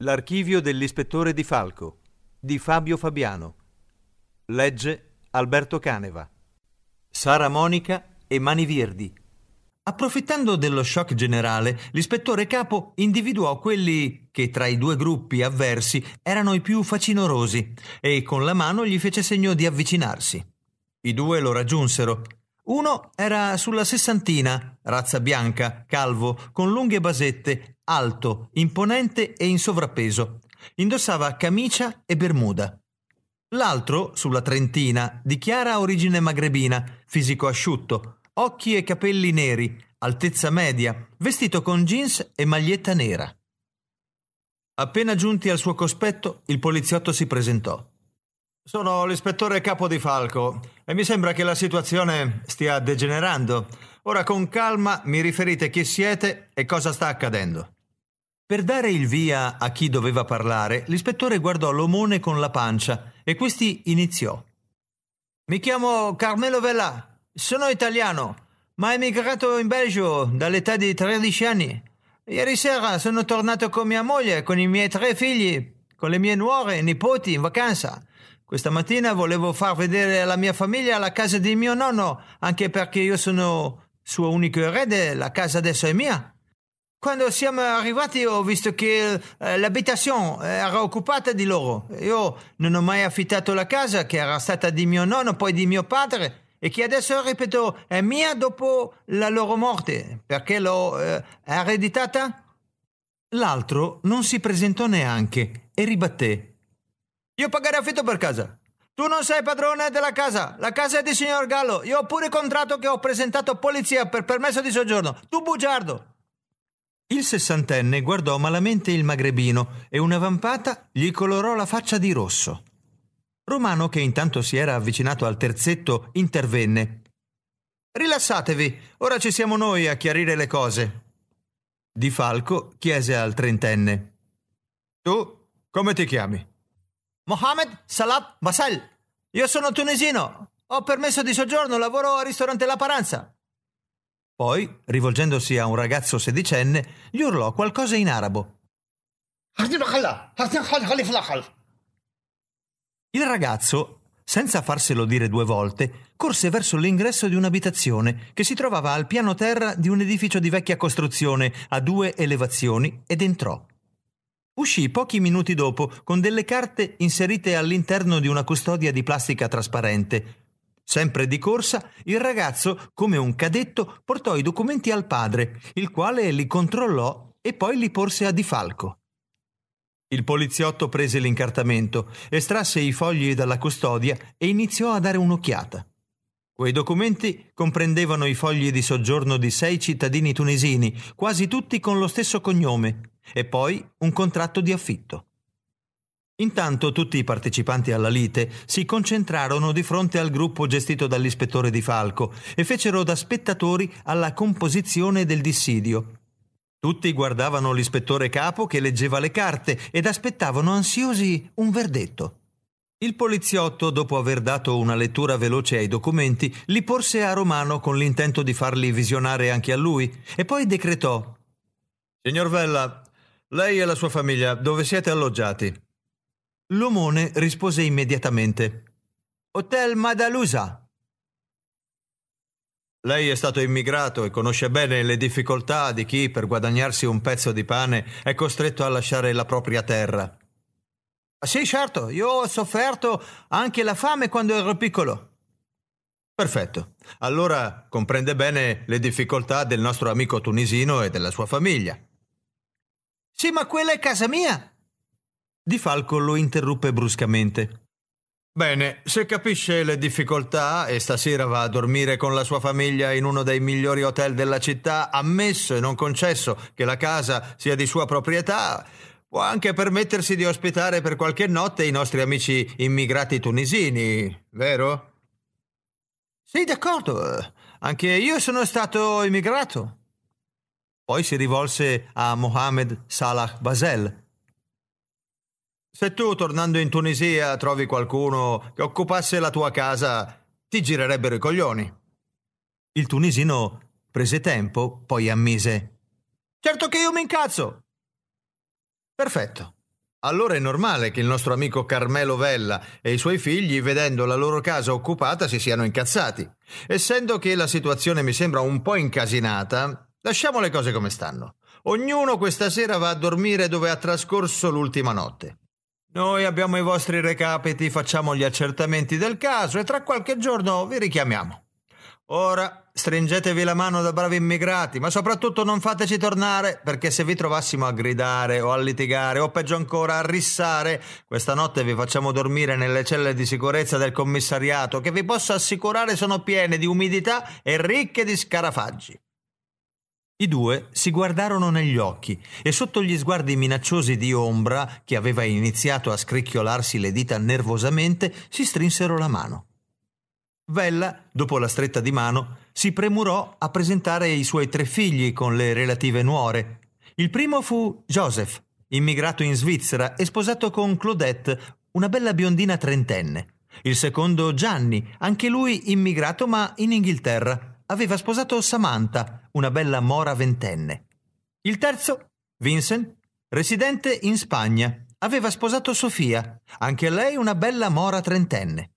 L'archivio dell'ispettore Di Falco di Fabio Fabiano. Legge Alberto Caneva. Sara Monica e Mani Verdi. Approfittando dello shock generale, l'ispettore capo individuò quelli che tra i due gruppi avversi erano i più facinorosi e con la mano gli fece segno di avvicinarsi. I due lo raggiunsero uno era sulla sessantina, razza bianca, calvo, con lunghe basette, alto, imponente e in sovrappeso. Indossava camicia e bermuda. L'altro, sulla trentina, di chiara origine magrebina, fisico asciutto, occhi e capelli neri, altezza media, vestito con jeans e maglietta nera. Appena giunti al suo cospetto, il poliziotto si presentò. Sono l'ispettore capo di Falco e mi sembra che la situazione stia degenerando. Ora con calma mi riferite chi siete e cosa sta accadendo. Per dare il via a chi doveva parlare, l'ispettore guardò l'omone con la pancia e questi iniziò. Mi chiamo Carmelo Vella, sono italiano, ma emigrato in Belgio dall'età di 13 anni. Ieri sera sono tornato con mia moglie, con i miei tre figli, con le mie nuore e nipoti in vacanza. Questa mattina volevo far vedere alla mia famiglia la casa di mio nonno, anche perché io sono suo unico erede, la casa adesso è mia. Quando siamo arrivati ho visto che eh, l'abitazione era occupata di loro. Io non ho mai affittato la casa che era stata di mio nonno, poi di mio padre e che adesso, ripeto, è mia dopo la loro morte, perché l'ho eh, ereditata? L'altro non si presentò neanche e ribatté. Io pagare affitto per casa. Tu non sei padrone della casa. La casa è di signor Gallo. Io ho pure contratto che ho presentato polizia per permesso di soggiorno. Tu bugiardo. Il sessantenne guardò malamente il magrebino e una vampata gli colorò la faccia di rosso. Romano, che intanto si era avvicinato al terzetto, intervenne. Rilassatevi, ora ci siamo noi a chiarire le cose. Di Falco chiese al trentenne. Tu come ti chiami? Mohamed Salat Basel. Io sono tunisino. Ho permesso di soggiorno, lavoro al ristorante La Paranza. Poi, rivolgendosi a un ragazzo sedicenne, gli urlò qualcosa in arabo. Il ragazzo, senza farselo dire due volte, corse verso l'ingresso di un'abitazione che si trovava al piano terra di un edificio di vecchia costruzione a due elevazioni ed entrò. Uscì pochi minuti dopo con delle carte inserite all'interno di una custodia di plastica trasparente. Sempre di corsa, il ragazzo, come un cadetto, portò i documenti al padre, il quale li controllò e poi li porse a Difalco. Il poliziotto prese l'incartamento, estrasse i fogli dalla custodia e iniziò a dare un'occhiata. Quei documenti comprendevano i fogli di soggiorno di sei cittadini tunisini, quasi tutti con lo stesso cognome, e poi un contratto di affitto. Intanto tutti i partecipanti alla lite si concentrarono di fronte al gruppo gestito dall'ispettore Di Falco e fecero da spettatori alla composizione del dissidio. Tutti guardavano l'ispettore capo che leggeva le carte ed aspettavano ansiosi un verdetto. Il poliziotto, dopo aver dato una lettura veloce ai documenti, li porse a Romano con l'intento di farli visionare anche a lui e poi decretò Signor Vella, lei e la sua famiglia dove siete alloggiati? L'omone rispose immediatamente Hotel Madalusa. Lei è stato immigrato e conosce bene le difficoltà di chi, per guadagnarsi un pezzo di pane, è costretto a lasciare la propria terra. Ah, sì, certo, io ho sofferto anche la fame quando ero piccolo. Perfetto. Allora comprende bene le difficoltà del nostro amico tunisino e della sua famiglia. Sì, ma quella è casa mia. Di Falco lo interruppe bruscamente. Bene, se capisce le difficoltà e stasera va a dormire con la sua famiglia in uno dei migliori hotel della città, ammesso e non concesso che la casa sia di sua proprietà, Può anche permettersi di ospitare per qualche notte i nostri amici immigrati tunisini, vero? Sì, d'accordo. Anche io sono stato immigrato. Poi si rivolse a Mohamed Salah Basel. Se tu, tornando in Tunisia, trovi qualcuno che occupasse la tua casa, ti girerebbero i coglioni. Il tunisino prese tempo, poi ammise. Certo che io mi incazzo. Perfetto. Allora è normale che il nostro amico Carmelo Vella e i suoi figli, vedendo la loro casa occupata, si siano incazzati. Essendo che la situazione mi sembra un po' incasinata, lasciamo le cose come stanno. Ognuno questa sera va a dormire dove ha trascorso l'ultima notte. Noi abbiamo i vostri recapiti, facciamo gli accertamenti del caso e tra qualche giorno vi richiamiamo. Ora Stringetevi la mano da bravi immigrati, ma soprattutto non fateci tornare, perché se vi trovassimo a gridare o a litigare o peggio ancora a rissare, questa notte vi facciamo dormire nelle celle di sicurezza del commissariato, che vi posso assicurare sono piene di umidità e ricche di scarafaggi. I due si guardarono negli occhi e sotto gli sguardi minacciosi di Ombra, che aveva iniziato a scricchiolarsi le dita nervosamente, si strinsero la mano. Vella, dopo la stretta di mano, si premurò a presentare i suoi tre figli con le relative nuore. Il primo fu Joseph, immigrato in Svizzera e sposato con Claudette, una bella biondina trentenne. Il secondo Gianni, anche lui immigrato ma in Inghilterra, aveva sposato Samantha, una bella mora ventenne. Il terzo, Vincent, residente in Spagna, aveva sposato Sofia, anche lei una bella mora trentenne.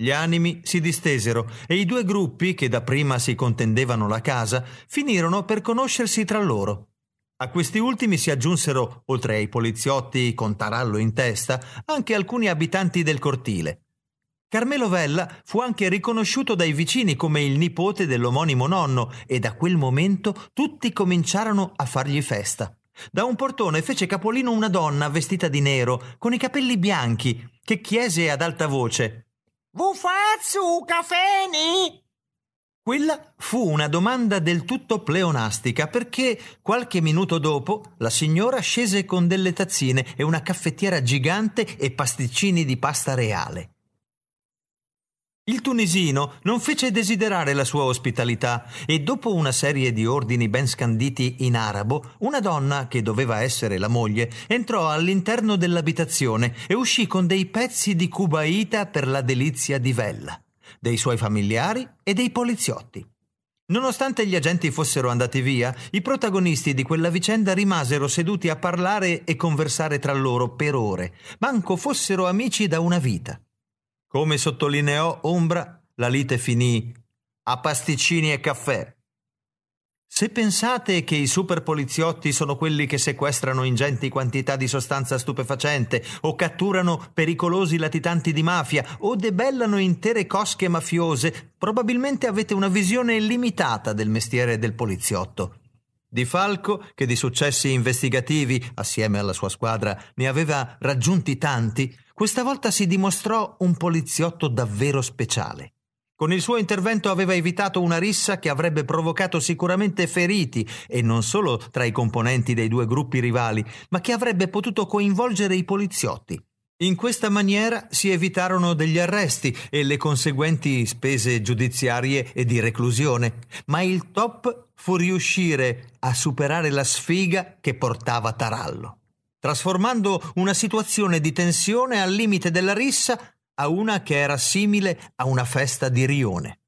Gli animi si distesero e i due gruppi, che dapprima si contendevano la casa, finirono per conoscersi tra loro. A questi ultimi si aggiunsero, oltre ai poliziotti con tarallo in testa, anche alcuni abitanti del cortile. Carmelo Vella fu anche riconosciuto dai vicini come il nipote dell'omonimo nonno e da quel momento tutti cominciarono a fargli festa. Da un portone fece capolino una donna vestita di nero, con i capelli bianchi, che chiese ad alta voce Vufazzu, cafeni? Quella fu una domanda del tutto pleonastica perché qualche minuto dopo la signora scese con delle tazzine e una caffettiera gigante e pasticcini di pasta reale. Il tunisino non fece desiderare la sua ospitalità e dopo una serie di ordini ben scanditi in arabo, una donna, che doveva essere la moglie, entrò all'interno dell'abitazione e uscì con dei pezzi di cubaita per la delizia di Vella, dei suoi familiari e dei poliziotti. Nonostante gli agenti fossero andati via, i protagonisti di quella vicenda rimasero seduti a parlare e conversare tra loro per ore, manco fossero amici da una vita. Come sottolineò Ombra, la lite finì a pasticcini e caffè. Se pensate che i superpoliziotti sono quelli che sequestrano ingenti quantità di sostanza stupefacente o catturano pericolosi latitanti di mafia o debellano intere cosche mafiose, probabilmente avete una visione limitata del mestiere del poliziotto. Di Falco, che di successi investigativi, assieme alla sua squadra, ne aveva raggiunti tanti, questa volta si dimostrò un poliziotto davvero speciale. Con il suo intervento aveva evitato una rissa che avrebbe provocato sicuramente feriti, e non solo tra i componenti dei due gruppi rivali, ma che avrebbe potuto coinvolgere i poliziotti. In questa maniera si evitarono degli arresti e le conseguenti spese giudiziarie e di reclusione, ma il top fu riuscire a superare la sfiga che portava Tarallo, trasformando una situazione di tensione al limite della rissa a una che era simile a una festa di rione.